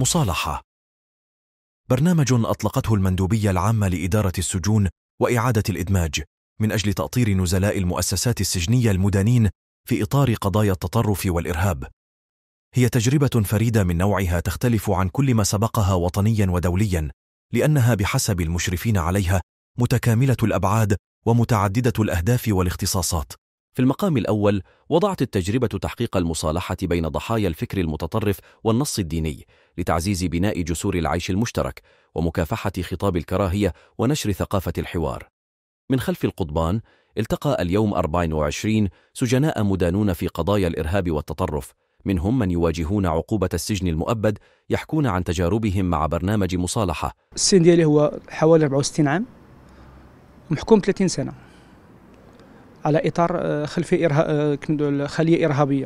مصالحه برنامج اطلقته المندوبيه العامه لاداره السجون واعاده الادماج من اجل تاطير نزلاء المؤسسات السجنيه المدانين في اطار قضايا التطرف والارهاب هي تجربه فريده من نوعها تختلف عن كل ما سبقها وطنيا ودوليا لانها بحسب المشرفين عليها متكامله الابعاد ومتعدده الاهداف والاختصاصات في المقام الاول وضعت التجربه تحقيق المصالحه بين ضحايا الفكر المتطرف والنص الديني لتعزيز بناء جسور العيش المشترك ومكافحة خطاب الكراهية ونشر ثقافة الحوار من خلف القضبان التقى اليوم 24 سجناء مدانون في قضايا الإرهاب والتطرف منهم من يواجهون عقوبة السجن المؤبد يحكون عن تجاربهم مع برنامج مصالحة السن ديالي هو حوالي 64 عام محكوم 30 سنة على إطار آه، خلفية إرها... آه، خلية إرهابية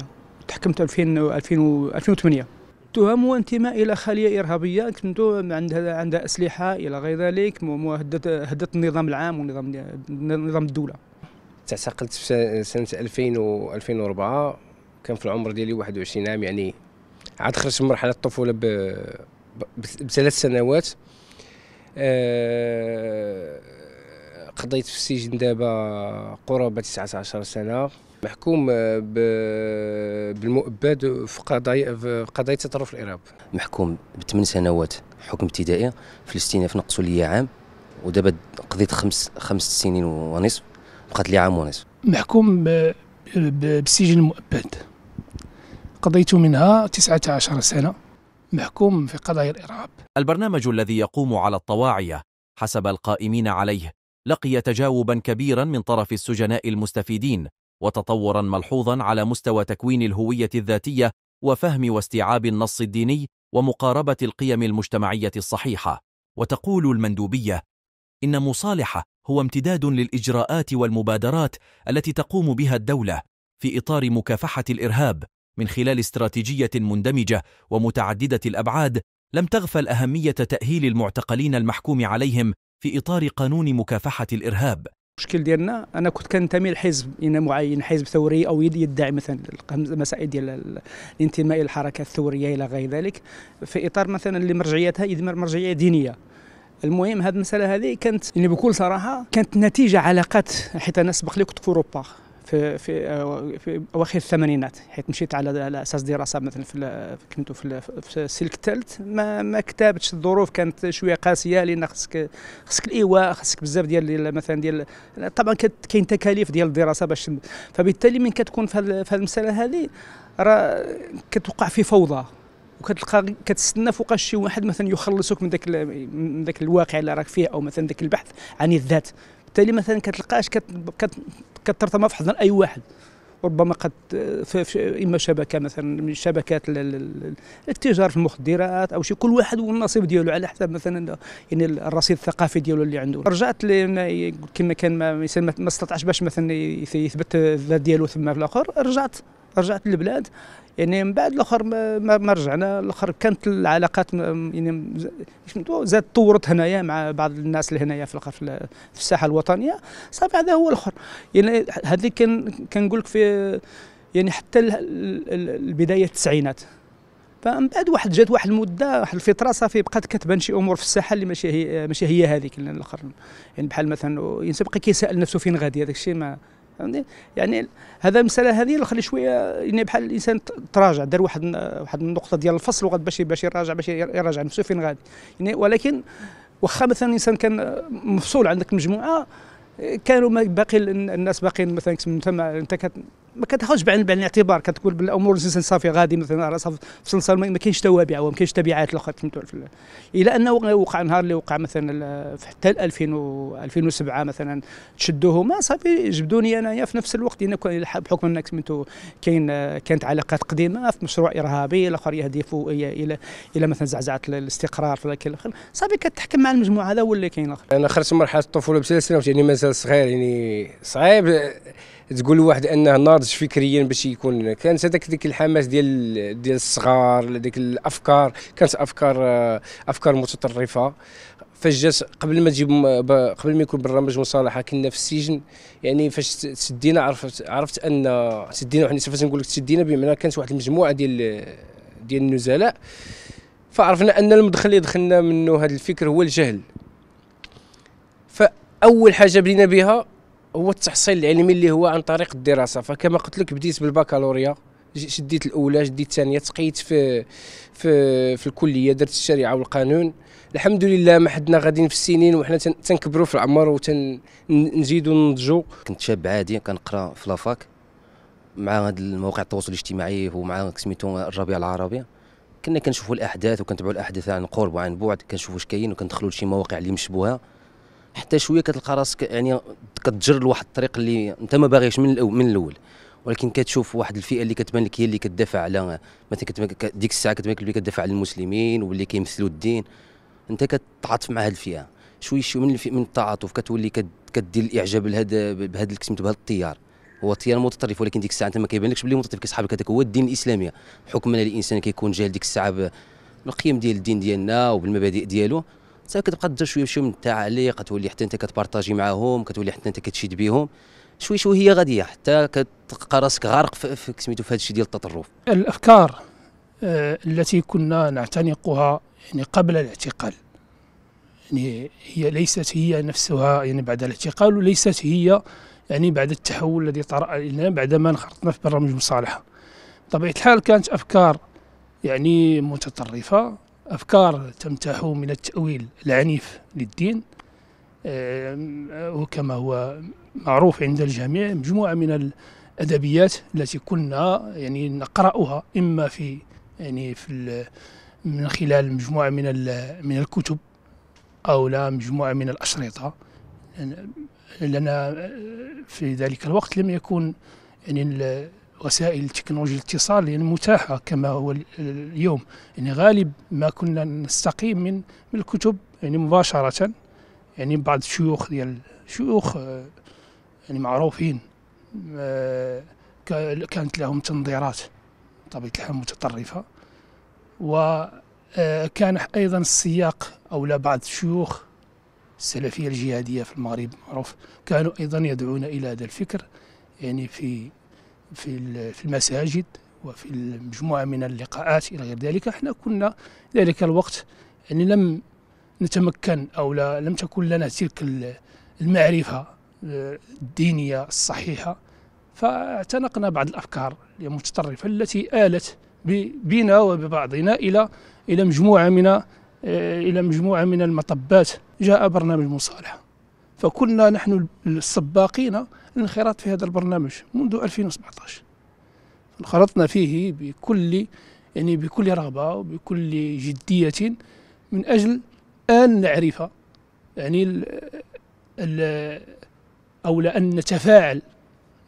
تحكمت 2000 2008 آه، تهم انتماء الى خليه ارهابيه كنتو عندها عندها اسلحه الى غير ذلك هدت النظام العام ونظام نظام الدوله تعتقلت في سنه 2000 و 2004 كان في العمر ديالي 21 عام يعني عاد خرجت من مرحله الطفوله بثلاث سنوات آه، قضيت في السجن دابا قرابه 19 سنه محكوم آه، بالمؤبد في قضايا في قضايا تطرف الارهاب محكوم بثمان سنوات حكم ابتدائي في نقصوا لي عام ودابا قضيت خمس خمس سنين ونصف بقات لي عام ونصف محكوم بالسجن المؤبد قضيت منها 19 سنة محكوم في قضايا الإرهاب البرنامج الذي يقوم على الطواعية حسب القائمين عليه لقي تجاوبا كبيرا من طرف السجناء المستفيدين وتطورا ملحوظا على مستوى تكوين الهوية الذاتية وفهم واستيعاب النص الديني ومقاربة القيم المجتمعية الصحيحة وتقول المندوبية إن مصالحة هو امتداد للإجراءات والمبادرات التي تقوم بها الدولة في إطار مكافحة الإرهاب من خلال استراتيجية مندمجة ومتعددة الأبعاد لم تغفل أهمية تأهيل المعتقلين المحكوم عليهم في إطار قانون مكافحة الإرهاب المشكل ديالنا انا كنت كنتمي لحزب معين حزب ثوري او يدعي مثلا المسائل ديال الانتماء للحركه الثوريه الى غير ذلك في اطار مثلا اللي مرجعيتها يدمر مرجعيه دينيه المهم هذه المساله هذه كانت يعني بكل صراحه كانت نتيجه علاقات حيت انا سبق لي كنت في اوروبا في في آه، في اواخر الثمانينات حيت مشيت على, اساس دراسه مثلا في كنت في, السلك الثالث ما ما كتابتش الظروف كانت شويه قاسيه لان خصك خصك الايواء خصك بزاف ديال مثلا ديال طبعا كاين تكاليف ديال الدراسه باش فبالتالي من كتكون في هذه المساله هذه راه كتوقع في فوضى وكتلقى كتستنى فوق شي واحد مثلا يخلصك من ذاك من ذاك الواقع اللي راك فيه او مثلا ذاك البحث عن الذات بالتالي مثلا كتلقاش كت كثرت ما فحصنا اي واحد ربما قد اما شبكه مثلا من شبكات التجاره في المخدرات او شي كل واحد والنصيب ديالو على حسب مثلا يعني الرصيد الثقافي ديالو اللي عنده رجعت كما كان ما استطعش باش مثلا يثبت الذات ديالو ثم في الاخر رجعت رجعت للبلاد يعني من بعد الاخر ما رجعنا الاخر كانت العلاقات يعني زاد تطورت هنايا مع بعض الناس اللي هنايا في الاخر في الساحه الوطنيه صافي هذا هو الاخر يعني هذه كان كنقول لك في يعني حتى البدايه التسعينات فمن بعد واحد جات واحد المده واحد الفتره صافي بقات كتبان شي امور في الساحه اللي ماشي هي ماشي هي هذيك الاخر يعني بحال مثلا الانسان يعني بقى كيسال نفسه فين غادي هذاك الشيء ما فهمتني يعني هذا المساله هذه اللي خلي شويه يعني بحال الانسان تراجع دار واحد واحد النقطه ديال الفصل وغاد باش باش يراجع باش يراجع نفسه فين غادي يعني ولكن واخا مثلا الانسان كان مفصول عندك مجموعه كانوا باقي الناس باقيين مثلا انت ما كتاخذش بعين بعين الاعتبار كتقول بالامور نسلسل صافي غادي مثلا راسها في سلسل ما كاينش توابع وما كاينش تبعات الاخرى فهمتوا الى انه وقع نهار اللي وقع مثلا حتى 2000 و 2007 مثلا تشدوهما صافي جبدوني انايا في نفس الوقت لان بحكم انك سميتو كاين كانت علاقات قديمه في مشروع ارهابي الاخر يهدف الى الى مثلا زعزعه الاستقرار في الاخر صافي كتحكم مع المجموعه هذا ولا كاين الاخر انا خرجت مرحله الطفوله سنوات يعني مازال صغير يعني صعيب تقول لواحد انه ناضج فكريا باش يكون كانت هذاك ديك الحماس ديال ديال الصغار ديك الافكار كانت افكار آه، افكار متطرفه فاش جات قبل ما تجيب قبل ما يكون برنامج مصالحه كنا في السجن يعني فاش تسدينا عرفت عرفت ان تسدينا وحنا فاش نقول لك تسدينا بمعنى كانت واحد المجموعه ديال ديال النزلاء فعرفنا ان المدخل اللي دخلنا منه هذا الفكر هو الجهل فاول حاجه بدينا بها هو التحصيل العلمي اللي هو عن طريق الدراسه فكما قلت لك بديت بالبكالوريا شديت الاولى شديت الثانيه تقيت في في في الكليه درت الشريعه والقانون الحمد لله ما حدنا غاديين في السنين وحنا تنكبروا في العمر ونزيدوا نضجوا كنت شاب عادي كنقرا في لافاك مع هاد المواقع التواصل الاجتماعي ومع سميتو الربيع العربي كنا كنشوفوا الاحداث وكنتبعوا الاحداث عن قرب وعن بعد كنشوفوا واش كاين وكندخلوا لشي مواقع اللي مشبوهه حتى شويه كتلقى راسك يعني كتجر لواحد الطريق اللي انت ما باغيش من الأول من الاول ولكن كتشوف واحد الفئه اللي كتبان لك هي اللي كتدافع على مثلا ديك الساعه كتبان لك اللي كتدافع على المسلمين واللي كيمثلوا الدين انت كتعاطف مع هذه الفئه شوي شوي من من التعاطف كتولي كدير الاعجاب لهذا بهذا سميتو بهذا التيار هو تيار متطرف ولكن ديك الساعه انت ما كيبانلكش بلي متطرف كيصحاب لك هذاك هو الدين الاسلامي حكم ان الانسان كيكون جاهل ديك الساعه بالقيم ديال الدين ديالنا وبالمبادئ ديالو حتى كتبقى دير شويه بشويه من التعليق كتولي حتى انت كتبارطاجي معاهم كتولي حتى انت كتشيد بهم شوي شوي هي غاديه حتى كتلقى راسك غارق في سميتو في هذا الشيء ديال التطرف الافكار آه، التي كنا نعتنقها يعني قبل الاعتقال يعني هي ليست هي نفسها يعني بعد الاعتقال وليست هي يعني بعد التحول الذي طرأ لنا بعدما انخرطنا في برنامج مصالحه بطبيعه الحال كانت افكار يعني متطرفه أفكار تمتاح من التأويل العنيف للدين آه، وكما هو معروف عند الجميع مجموعة من الأدبيات التي كنا يعني نقرأها إما في يعني في من خلال مجموعة من من الكتب أو لا مجموعة من الأشرطة يعني لنا في ذلك الوقت لم يكن يعني وسائل تكنولوجيا الاتصال يعني متاحة كما هو اليوم يعني غالب ما كنا نستقي من من الكتب يعني مباشرة يعني بعض الشيوخ ديال شيوخ آه، يعني معروفين آه، كانت لهم تنظيرات بطبيعة الحال متطرفة وكان آه، أيضا السياق أو بعض الشيوخ السلفية الجهادية في المغرب معروف كانوا أيضا يدعون إلى هذا الفكر يعني في في في المساجد وفي مجموعة من اللقاءات إلى غير ذلك احنا كنا ذلك الوقت يعني لم نتمكن أو لا لم تكن لنا تلك المعرفة الدينية الصحيحة فاعتنقنا بعض الأفكار المتطرفة التي آلت بنا وببعضنا إلى إلى مجموعة من إلى مجموعة من المطبات جاء برنامج مصالحة فكنا نحن السباقين الانخراط في هذا البرنامج منذ 2017 انخرطنا فيه بكل يعني بكل رغبة وبكل جدية من أجل أن نعرف يعني الـ الـ أو لأن نتفاعل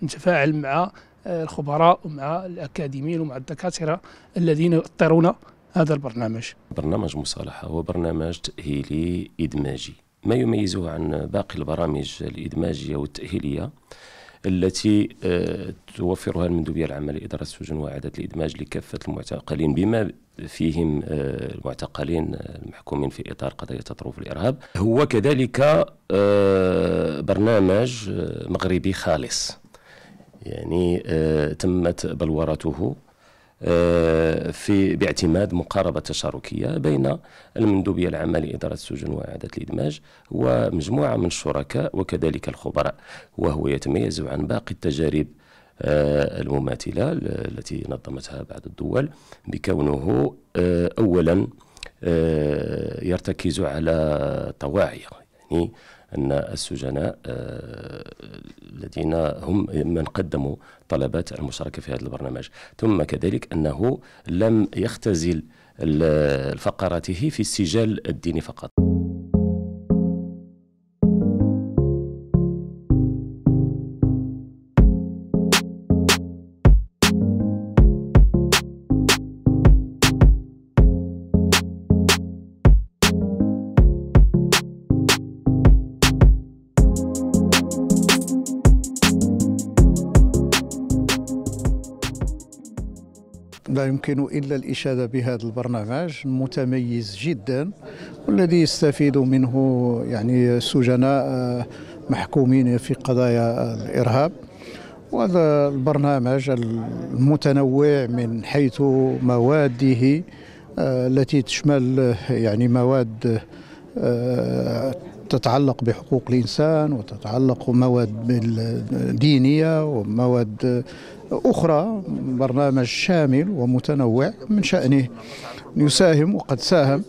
نتفاعل مع الخبراء ومع الأكاديميين ومع الدكاترة الذين يؤطرون هذا البرنامج برنامج مصالحة هو برنامج تأهيلي إدماجي ما يميزه عن باقي البرامج الإدماجية والتأهيلية التي آه، توفرها المندوبية العامة لإدارة السجون وإعادة الإدماج لكافة المعتقلين بما فيهم آه، المعتقلين آه، المحكومين في إطار قضية تطرف الإرهاب هو كذلك برنامج مغربي خالص يعني تمت بلورته في باعتماد مقاربة تشاركية بين المندوبية العامة لإدارة السجون وإعادة الإدماج ومجموعة من الشركاء وكذلك الخبراء وهو يتميز عن باقي التجارب آه، المماثلة التي نظمتها بعض الدول بكونه آه، أولا آه، يرتكز على طواعية يعني أن السجناء آه، الذين هم من قدموا طلبات المشاركة في هذا البرنامج ثم كذلك أنه لم يختزل فقراته في السجال الديني فقط يمكن إلا الإشادة بهذا البرنامج متميز جدا والذي يستفيد منه يعني سجناء آه، محكومين في قضايا الإرهاب وهذا البرنامج المتنوع من حيث مواده آه، التي تشمل يعني مواد آه، تتعلق بحقوق الإنسان وتتعلق مواد دينية ومواد أخرى برنامج شامل ومتنوع من شأنه يساهم وقد ساهم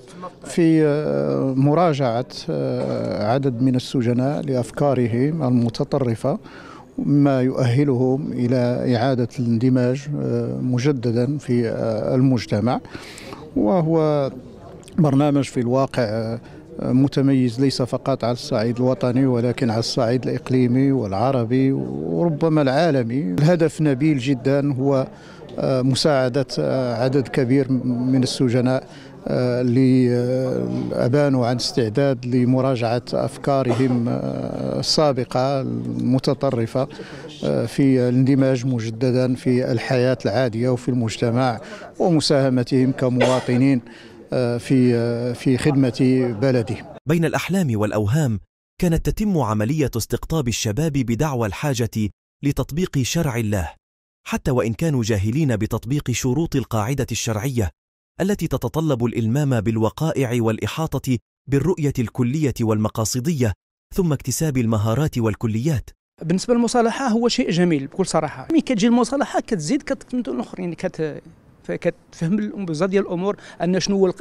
في آه، مراجعة آه، عدد من السجناء لأفكارهم المتطرفة ما يؤهلهم إلى إعادة الاندماج آه، مجددا في المجتمع وهو برنامج في الواقع متميز ليس فقط على الصعيد الوطني ولكن على الصعيد الإقليمي والعربي وربما العالمي الهدف نبيل جدا هو آه، مساعدة آه، عدد كبير من السجناء اللي آه، أبانوا عن استعداد لمراجعة أفكارهم السابقة المتطرفة في الاندماج مجددا في الحياة العادية وفي المجتمع ومساهمتهم كمواطنين في في خدمة بلدي بين الأحلام والأوهام كانت تتم عملية استقطاب الشباب بدعوى الحاجة لتطبيق شرع الله حتى وإن كانوا جاهلين بتطبيق شروط القاعدة الشرعية التي تتطلب الإلمام بالوقائع والإحاطة بالرؤية الكلية والمقاصدية ثم اكتساب المهارات والكليات بالنسبة للمصالحة هو شيء جميل بكل صراحة مين كتجي المصالحة كتزيد كتمدو الآخرين كت فكتفهم الام بزاف ديال الامور ان شنو هو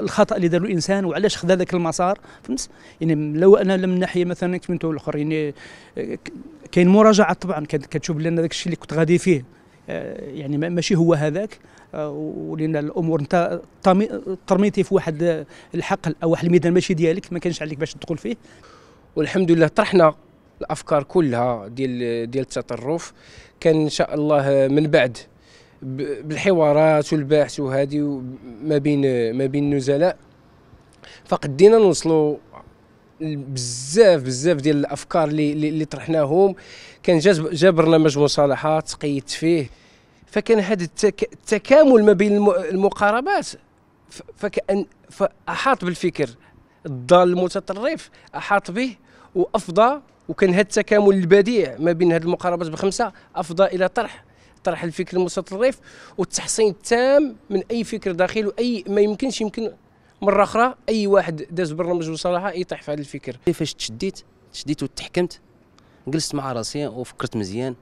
الخطا اللي دار الانسان وعلاش خذا ذاك المسار فهمت يعني لو انا من ناحيه مثلا كنت الاخر يعني كاين مراجعه طبعا كتشوف لان داك الشيء اللي كنت غادي فيه آه، يعني ماشي هو هذاك آه، ولان الامور انت ترميتي في واحد الحقل او واحد الميدان ماشي ديالك ما كانش عليك باش تدخل فيه والحمد لله طرحنا الافكار كلها ديال ديال التطرف كان ان شاء الله من بعد بالحوارات والبحث وهذه ما بين ما بين النزلاء فقدينا نوصلوا بزاف بزاف ديال الافكار اللي اللي طرحناهم كان جا برنامج مصالحه تقيدت فيه فكان هذا التكامل ما بين المقاربات فكان فاحاط بالفكر الضال المتطرف احاط به وافضى وكان هذا التكامل البديع ما بين هذه المقاربات بخمسه افضى الى طرح طرح الفكر المستطرف والتحصين التام من اي فكر داخل واي ما يمكنش يمكن مره اخرى اي واحد داز برنامج بصراحة يطيح في هذا الفكر كيفاش تشديت تشديت وتحكمت جلست مع راسي وفكرت مزيان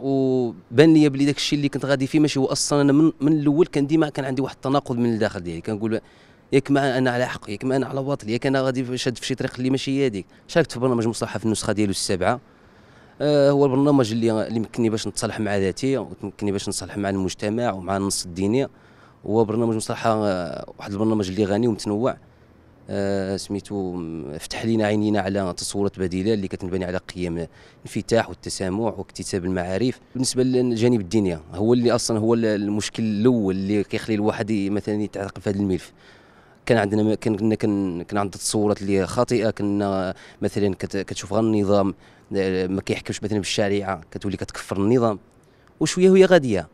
وبان لي بلي داك الشيء اللي كنت غادي فيه ماشي هو اصلا انا من, من الاول كان ديما كان عندي واحد التناقض من الداخل ديالي كنقول ياك ما انا على حق ياك ما انا على وطني ياك انا غادي شاد في شي طريق اللي ماشي هي هذيك شاركت في برنامج مصلحه في النسخه ديالو السابعه آه هو البرنامج اللي اللي مكني باش نتصالح مع ذاتي ومكني باش نتصالح مع المجتمع ومع النص الديني هو برنامج مصلحه آه واحد البرنامج اللي غني ومتنوع آه سميتو فتح لينا عينينا على تصورات بديله اللي كتنبني على قيم الانفتاح والتسامح واكتساب المعارف بالنسبه للجانب الديني هو اللي اصلا هو المشكل الاول اللي كيخلي الواحد مثلا يتعلق في هذا الملف كان عندنا كان كان كان عندنا تصورات اللي خاطئه كنا مثلا كتشوف غير النظام ما كيحكمش مثلا بالشريعه كتولي كتكفر النظام وشويه وهي غاديه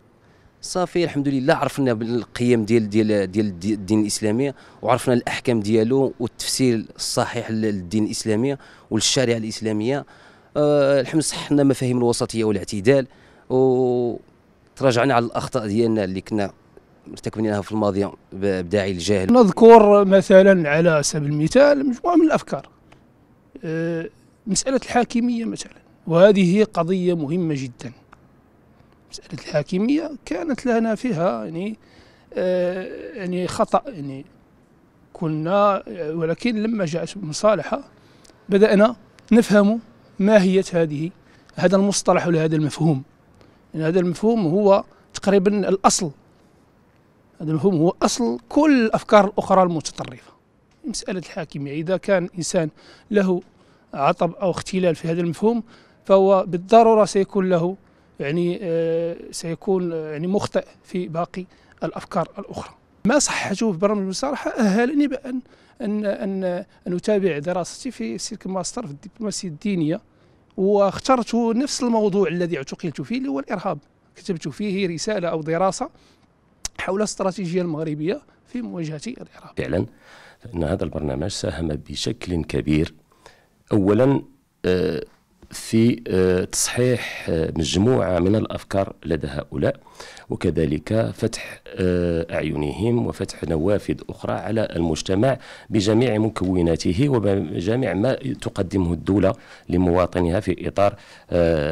صافي الحمد لله عرفنا بالقيم ديال ديال ديال الدين الاسلامي وعرفنا الاحكام ديالو والتفسير الصحيح للدين الاسلامي وللشريعه الاسلاميه أه الحمد صححنا مفاهيم الوسطيه والاعتدال وتراجعنا على الاخطاء ديالنا اللي كنا مرتكبينها في الماضي بداعي الجهل نذكر مثلا على سبيل المثال مجموعه من الافكار آه، مساله الحاكميه مثلا وهذه قضيه مهمه جدا مساله الحاكميه كانت لنا فيها يعني آه، يعني خطا يعني كنا ولكن لما جاءت المصالحه بدانا نفهم ماهيه هذه هذا المصطلح ولا هذا المفهوم يعني هذا المفهوم هو تقريبا الاصل هذا المفهوم هو أصل كل الأفكار الأخرى المتطرفة مسألة الحاكمية إذا كان إنسان له عطب أو اختلال في هذا المفهوم فهو بالضرورة سيكون له يعني آه سيكون يعني مخطئ في باقي الأفكار الأخرى ما صححته في برامج المصالحة أهلني بأن أن أن أن أتابع دراستي في سلك ماستر في الدبلوماسية الدينية واخترت نفس الموضوع الذي اعتقلت فيه اللي هو الإرهاب كتبت فيه رسالة أو دراسة حول الاستراتيجية المغربية في مواجهة الإرهاب فعلا فإن هذا البرنامج ساهم بشكل كبير أولا آه، في آه، تصحيح آه، مجموعة من الأفكار لدى هؤلاء وكذلك فتح آه، أعينهم وفتح نوافذ أخرى على المجتمع بجميع مكوناته وبجميع ما تقدمه الدولة لمواطنها في إطار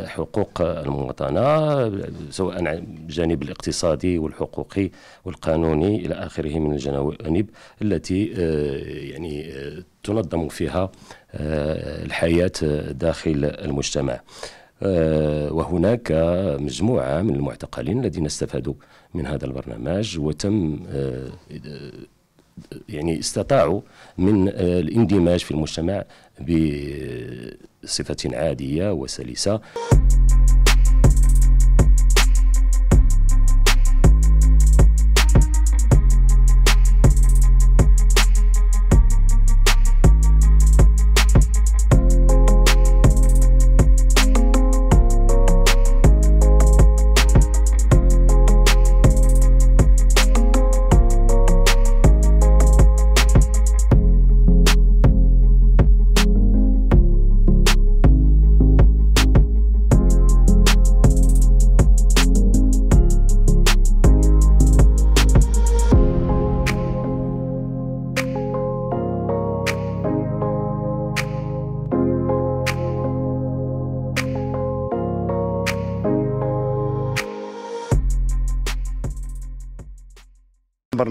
حقوق المواطنة سواء عن الجانب الاقتصادي والحقوقي والقانوني إلى آخره من الجوانب التي يعني تنظم فيها آه، الحياة داخل المجتمع آه، وهناك مجموعة من المعتقلين الذين استفادوا من هذا البرنامج وتم آه، يعني استطاعوا من الاندماج في المجتمع بصفة عادية وسلسة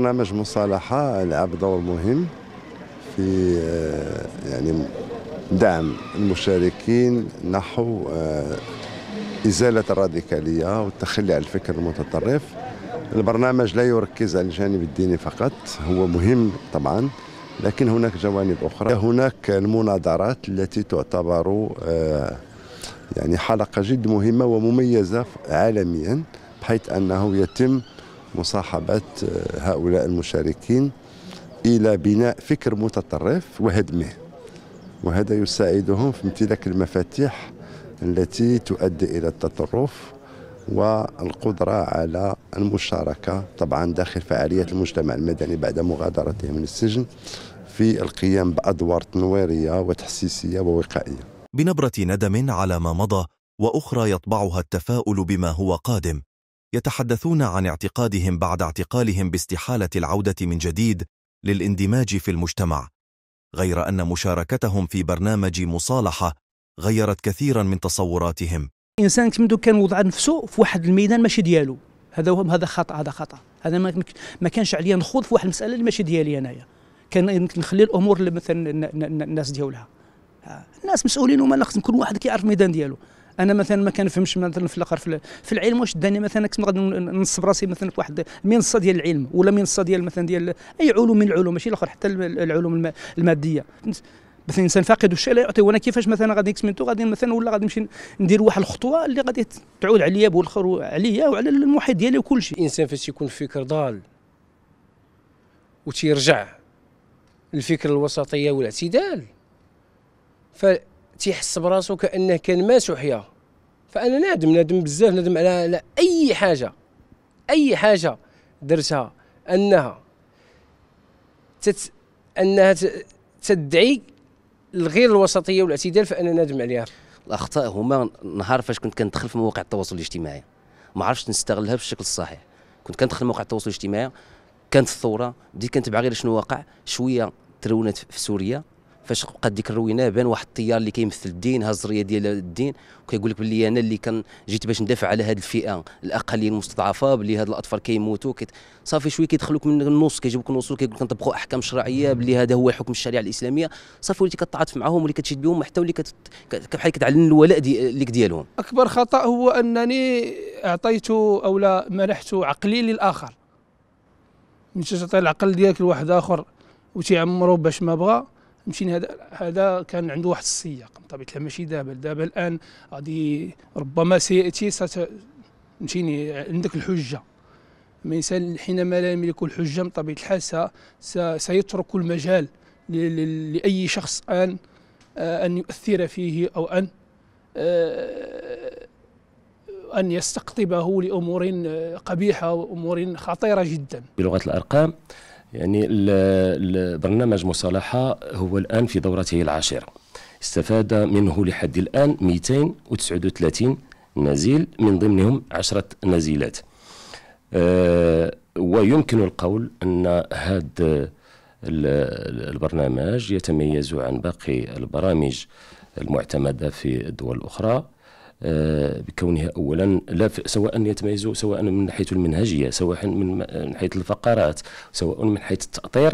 برنامج مصالحة لعب دور مهم في آه، يعني دعم المشاركين نحو آه، إزالة الراديكالية والتخلي عن الفكر المتطرف البرنامج لا يركز على الجانب الديني فقط هو مهم طبعا لكن هناك جوانب أخرى هناك المناظرات التي تعتبر آه، يعني حلقة جد مهمة ومميزة عالميا بحيث أنه يتم مصاحبة آه، هؤلاء المشاركين إلى بناء فكر متطرف وهدمه وهذا يساعدهم في امتلاك المفاتيح التي تؤدي إلى التطرف والقدرة على المشاركة طبعا داخل فعاليات المجتمع المدني بعد مغادرته من السجن في القيام بأدوار تنويرية وتحسيسية ووقائية بنبرة ندم على ما مضى وأخرى يطبعها التفاؤل بما هو قادم يتحدثون عن اعتقادهم بعد اعتقالهم باستحالة العودة من جديد للاندماج في المجتمع غير أن مشاركتهم في برنامج مصالحة غيرت كثيرا من تصوراتهم الإنسان كمدو كان وضع نفسه في واحد الميدان ماشي ديالو هذا هو هذا خطأ هذا خطأ هذا ما كانش عليا نخوض في واحد المسألة اللي ماشي ديالي أنايا كان نخلي الأمور مثلا الناس ديالها آه، الناس مسؤولين وما لازم كل واحد كيعرف الميدان ديالو انا مثلا ما كنفهمش مثلا في الاخر في العلم واش داني مثلا كنت غادي نصب راسي مثلا في واحد منصه ديال العلم ولا منصه ديال مثلا ديال اي علوم من العلوم ماشي الاخر حتى العلوم الماديه مثلا الانسان فاقد الشيء لا يعطي وانا كيفاش مثلا غادي نكسمنتو غادي مثلا ولا غادي نمشي ندير واحد الخطوه اللي غادي تعود عليا بالاخر عليا وعلى المحيط ديالي وكل شيء الانسان فاش يكون الفكر ضال وتيرجع الفكر الوسطيه والاعتدال ف تيحس براسو كانه كان مات وحيا فانا نادم نادم بزاف نادم على على اي حاجه اي حاجه درتها انها تت انها تدعي لغير الوسطيه والاعتدال فانا نادم عليها الاخطاء هما نهار فاش كنت كندخل في مواقع التواصل الاجتماعي ما عرفتش نستغلها بالشكل الصحيح كنت كندخل مواقع التواصل الاجتماعي كانت الثوره بديت كنتبع غير شنو واقع شويه ترونت في سوريا فاش بقى ديك الروينه بان واحد التيار اللي كيمثل الدين هز الزريه ديال الدين وكيقول لك باللي انا اللي كان جيت باش ندافع على هذه الفئه الاقليه المستضعفه باللي هاد الاطفال كيموتوا صافي شويه كيدخلوك من النص كيجيبوك النص كيقول لك نطبقوا احكام شرعيه باللي هذا هو حكم الشريعه الاسلاميه صافي وليتي كتعاطف معاهم واللي كتشد بهم حتى واللي بحال كتعلن الولاء دي... ليك ديالهم اكبر خطا هو انني اعطيت او لا منحت عقلي للاخر مش تعطي العقل ديالك لواحد اخر وتيعمرو باش ما بغى مشينا هذا هذا كان عنده واحد السياق بطبيعه الحال ماشي دابا دابا الان غادي ربما سياتي مشيني عندك الحجه الانسان حينما لا يملك الحجه بطبيعه الحال سيترك المجال لاي شخص ان آه، ان يؤثر فيه او ان آه، أن يستقطبه لأمور قبيحة وأمور خطيرة جدا بلغة الأرقام يعني البرنامج مصالحه هو الان في دورته العاشره استفاد منه لحد الان 239 نزيل من ضمنهم 10 نزيلات آه، ويمكن القول ان هذا البرنامج يتميز عن باقي البرامج المعتمده في الدول الاخرى آه، بكونها اولا لا سواء يتميز سواء من حيث المنهجيه سواء من حيث الفقرات سواء من حيث التاطير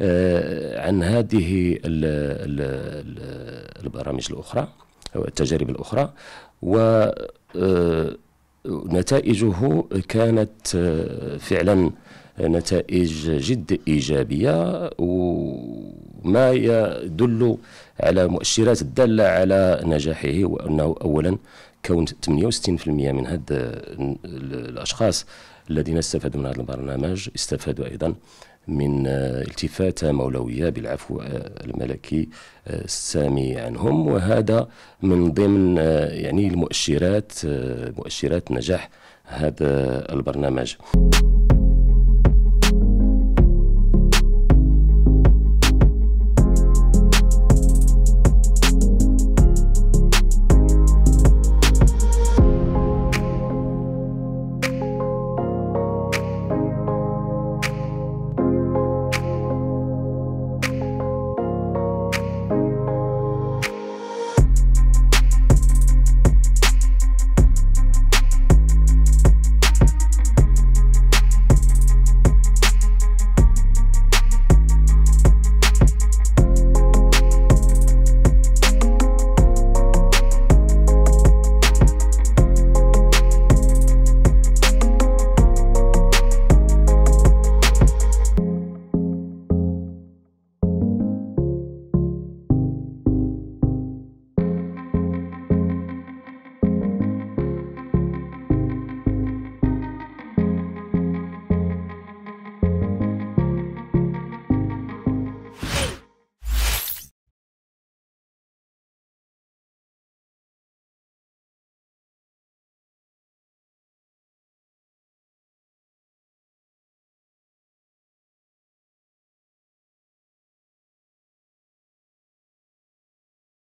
آه، عن هذه البرامج الاخرى او التجارب الاخرى و آه، نتائجه كانت فعلا نتائج جد ايجابيه وما يدل على مؤشرات الدالة على نجاحه وأنه أولا كون 68% من هاد الأشخاص الذين استفادوا من هذا البرنامج استفادوا أيضا من آه، التفاتة مولوية بالعفو آه، الملكي آه، السامي عنهم وهذا من ضمن يعني المؤشرات مؤشرات نجاح هذا البرنامج.